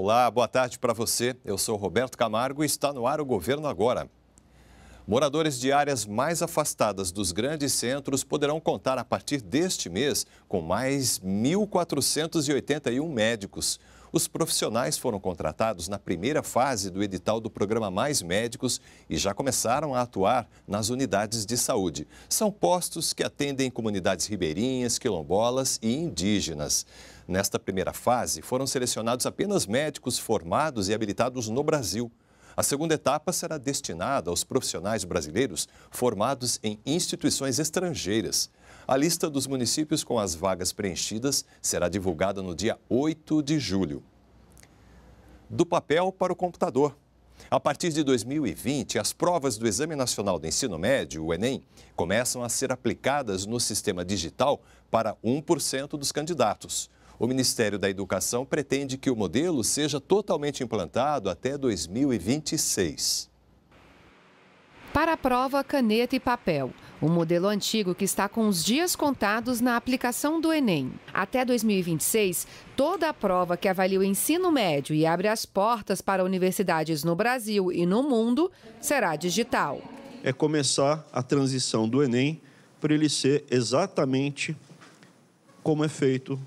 Olá, boa tarde para você. Eu sou Roberto Camargo e está no ar o Governo Agora. Moradores de áreas mais afastadas dos grandes centros poderão contar a partir deste mês com mais 1.481 médicos. Os profissionais foram contratados na primeira fase do edital do programa Mais Médicos e já começaram a atuar nas unidades de saúde. São postos que atendem comunidades ribeirinhas, quilombolas e indígenas. Nesta primeira fase, foram selecionados apenas médicos formados e habilitados no Brasil. A segunda etapa será destinada aos profissionais brasileiros formados em instituições estrangeiras. A lista dos municípios com as vagas preenchidas será divulgada no dia 8 de julho. Do papel para o computador. A partir de 2020, as provas do Exame Nacional do Ensino Médio, o Enem, começam a ser aplicadas no sistema digital para 1% dos candidatos. O Ministério da Educação pretende que o modelo seja totalmente implantado até 2026. Para a prova, caneta e papel. O modelo antigo que está com os dias contados na aplicação do Enem. Até 2026, toda a prova que avalia o ensino médio e abre as portas para universidades no Brasil e no mundo será digital. É começar a transição do Enem para ele ser exatamente como é feito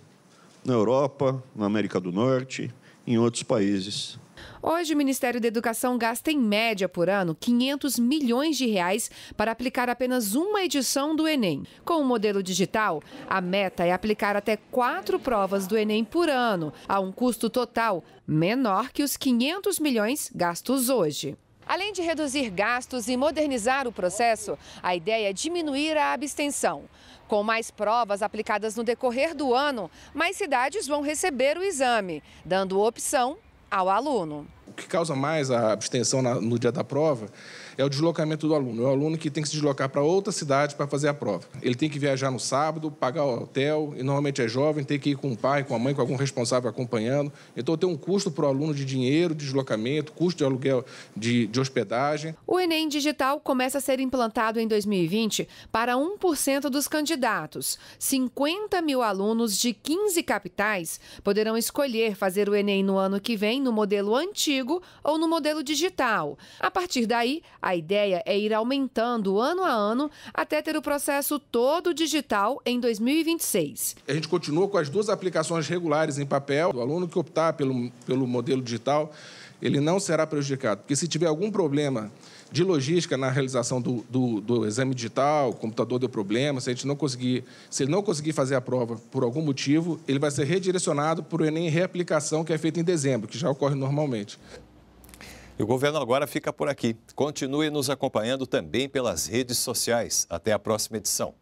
na Europa, na América do Norte, em outros países. Hoje, o Ministério da Educação gasta em média por ano 500 milhões de reais para aplicar apenas uma edição do Enem. Com o modelo digital, a meta é aplicar até quatro provas do Enem por ano, a um custo total menor que os 500 milhões gastos hoje. Além de reduzir gastos e modernizar o processo, a ideia é diminuir a abstenção. Com mais provas aplicadas no decorrer do ano, mais cidades vão receber o exame, dando opção ao aluno o que causa mais a abstenção na, no dia da prova é o deslocamento do aluno. É o aluno que tem que se deslocar para outra cidade para fazer a prova. Ele tem que viajar no sábado, pagar o hotel, e normalmente é jovem, tem que ir com o pai, com a mãe, com algum responsável acompanhando. Então tem um custo para o aluno de dinheiro, de deslocamento, custo de aluguel de, de hospedagem. O Enem Digital começa a ser implantado em 2020 para 1% dos candidatos. 50 mil alunos de 15 capitais poderão escolher fazer o Enem no ano que vem no modelo antigo antigo ou no modelo digital. A partir daí, a ideia é ir aumentando ano a ano até ter o processo todo digital em 2026. A gente continua com as duas aplicações regulares em papel. O aluno que optar pelo, pelo modelo digital ele não será prejudicado. Porque se tiver algum problema de logística na realização do, do, do, exame digital, o computador deu problema, se a gente não conseguir, se ele não conseguir fazer a prova por algum motivo, ele vai ser redirecionado para o Enem reaplicação que é feita em dezembro, que já ocorre normalmente. E o governo agora fica por aqui. Continue nos acompanhando também pelas redes sociais. Até a próxima edição.